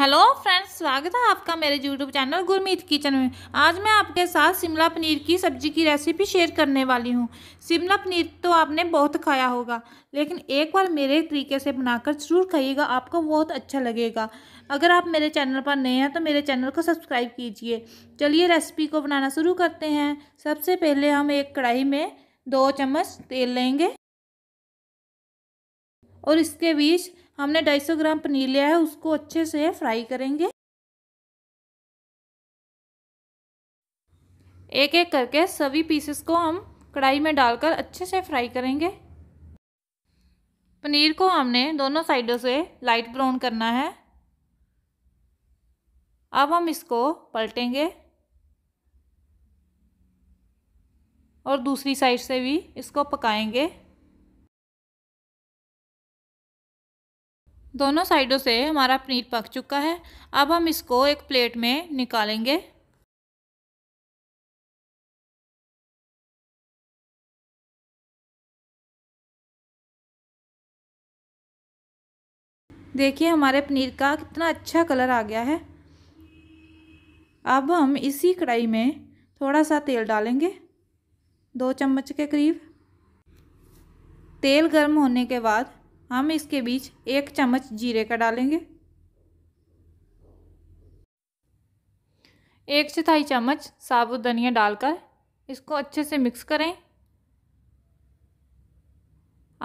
hello friends स्वागत है आपका मेरे यूट्यूब चैनल गुरमीत किचन में आज मैं आपके साथ शिमला पनीर की सब्ज़ी की रेसिपी शेयर करने वाली हूँ शिमला पनीर तो आपने बहुत खाया होगा लेकिन एक बार मेरे तरीके से बनाकर ज़रूर खाइएगा आपको बहुत अच्छा लगेगा अगर आप मेरे चैनल पर नए हैं तो मेरे चैनल को सब्सक्राइब कीजिए चलिए रेसिपी को बनाना शुरू करते हैं सबसे पहले हम एक कढ़ाई में दो चम्मच तेल लेंगे और इसके बीच हमने 250 ग्राम पनीर लिया है उसको अच्छे से फ्राई करेंगे एक एक करके सभी पीसेस को हम कढ़ाई में डालकर अच्छे से फ्राई करेंगे पनीर को हमने दोनों साइडों से लाइट ब्राउन करना है अब हम इसको पलटेंगे और दूसरी साइड से भी इसको पकाएंगे दोनों साइडों से हमारा पनीर पक चुका है अब हम इसको एक प्लेट में निकालेंगे देखिए हमारे पनीर का कितना अच्छा कलर आ गया है अब हम इसी कढ़ाई में थोड़ा सा तेल डालेंगे दो चम्मच के करीब तेल गर्म होने के बाद हम इसके बीच एक चम्मच जीरे का डालेंगे एक चौथाई चम्मच साबुत धनिया डालकर इसको अच्छे से मिक्स करें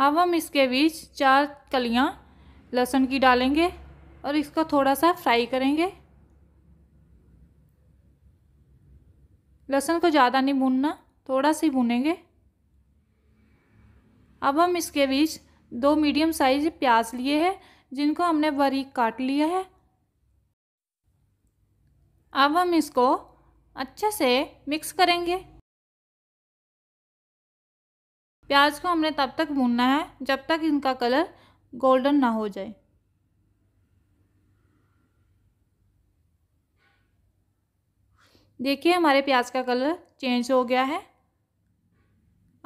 अब हम इसके बीच चार कलियां लहसुन की डालेंगे और इसको थोड़ा सा फ्राई करेंगे लहसुन को ज़्यादा नहीं भूनना थोड़ा ही भूनेंगे अब हम इसके बीच दो मीडियम साइज प्याज लिए हैं जिनको हमने बारीक काट लिया है अब हम इसको अच्छे से मिक्स करेंगे प्याज को हमने तब तक भूनना है जब तक इनका कलर गोल्डन ना हो जाए देखिए हमारे प्याज का कलर चेंज हो गया है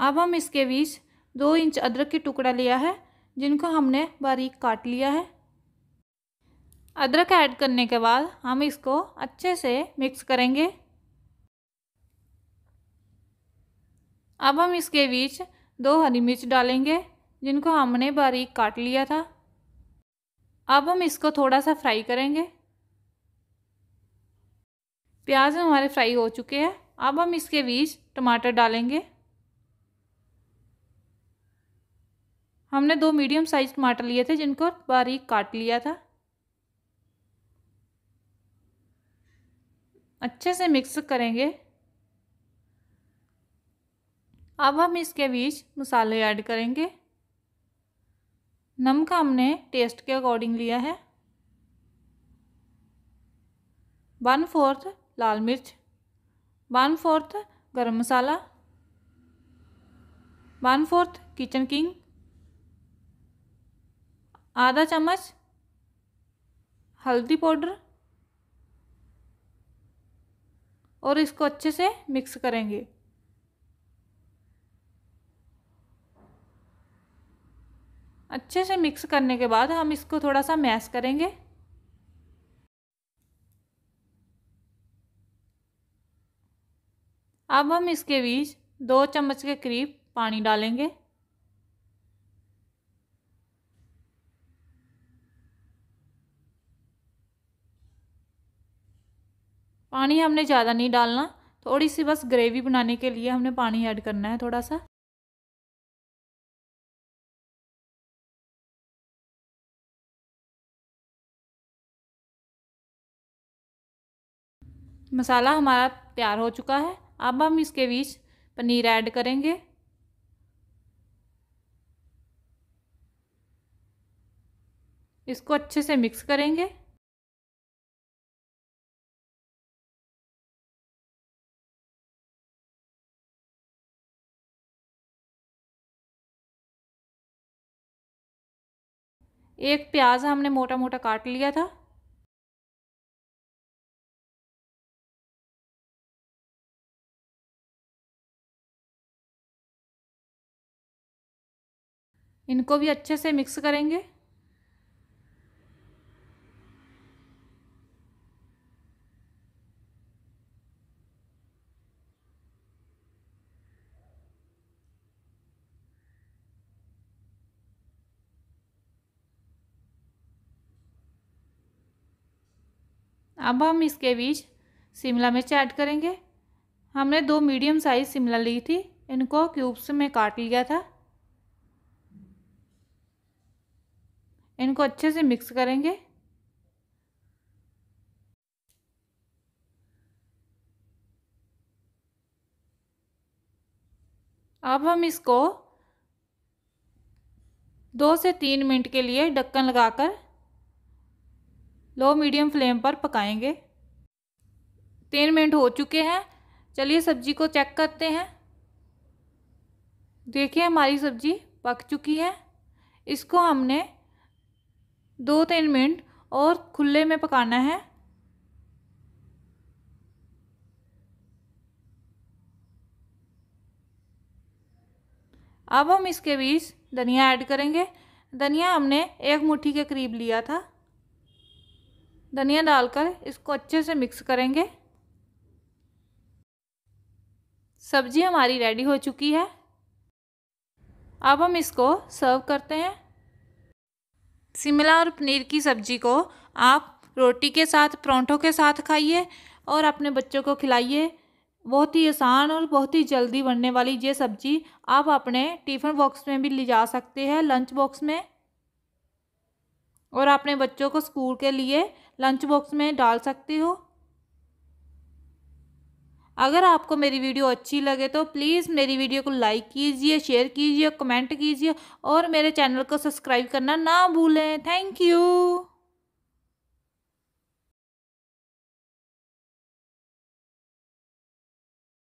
अब हम इसके बीच दो इंच अदरक के टुकड़ा लिया है जिनको हमने बारीक काट लिया है अदरक ऐड करने के बाद हम इसको अच्छे से मिक्स करेंगे अब हम इसके बीच दो हरी मिर्च डालेंगे जिनको हमने बारीक काट लिया था अब हम इसको थोड़ा सा फ्राई करेंगे प्याज हमारे फ्राई हो चुके हैं अब हम इसके बीच टमाटर डालेंगे हमने दो मीडियम साइज टमाटर लिए थे जिनको बारीक काट लिया था अच्छे से मिक्स करेंगे अब हम इसके बीच मसाले ऐड करेंगे नमक हमने टेस्ट के अकॉर्डिंग लिया है वन फोर्थ लाल मिर्च one fourth garam masala one fourth Kitchen King आधा चम्मच हल्दी पाउडर और इसको अच्छे से मिक्स करेंगे अच्छे से मिक्स करने के बाद हम इसको थोड़ा सा मैश करेंगे अब हम इसके बीच दो चम्मच के करीब पानी डालेंगे पानी हमने ज़्यादा नहीं डालना थोड़ी सी बस ग्रेवी बनाने के लिए हमने पानी ऐड करना है थोड़ा सा मसाला हमारा तैयार हो चुका है अब हम इसके बीच पनीर ऐड करेंगे इसको अच्छे से मिक्स करेंगे एक प्याज हमने मोटा मोटा काट लिया था इनको भी अच्छे से मिक्स करेंगे अब हम इसके बीच शिमला मिर्च ऐड करेंगे हमने दो मीडियम साइज़ शिमला ली थी इनको क्यूब्स में काट लिया था इनको अच्छे से मिक्स करेंगे अब हम इसको दो से तीन मिनट के लिए ढक्कन लगाकर लो मीडियम फ्लेम पर पकाएंगे तीन मिनट हो चुके हैं चलिए सब्जी को चेक करते हैं देखिए हमारी सब्जी पक चुकी है इसको हमने दो तीन मिनट और खुले में पकाना है अब हम इसके बीच धनिया ऐड करेंगे धनिया हमने एक मुट्ठी के करीब लिया था धनिया डालकर इसको अच्छे से मिक्स करेंगे सब्जी हमारी रेडी हो चुकी है अब हम इसको सर्व करते हैं शिमला और पनीर की सब्जी को आप रोटी के साथ परौंठों के साथ खाइए और अपने बच्चों को खिलाइए बहुत ही आसान और बहुत ही जल्दी बनने वाली ये सब्ज़ी आप अपने टिफ़िन बॉक्स में भी ले जा सकते हैं लंच बॉक्स में और अपने बच्चों को स्कूल के लिए लंच बॉक्स में डाल सकते हो अगर आपको मेरी वीडियो अच्छी लगे तो प्लीज़ मेरी वीडियो को लाइक कीजिए शेयर कीजिए कमेंट कीजिए और मेरे चैनल को सब्सक्राइब करना ना भूलें थैंक यू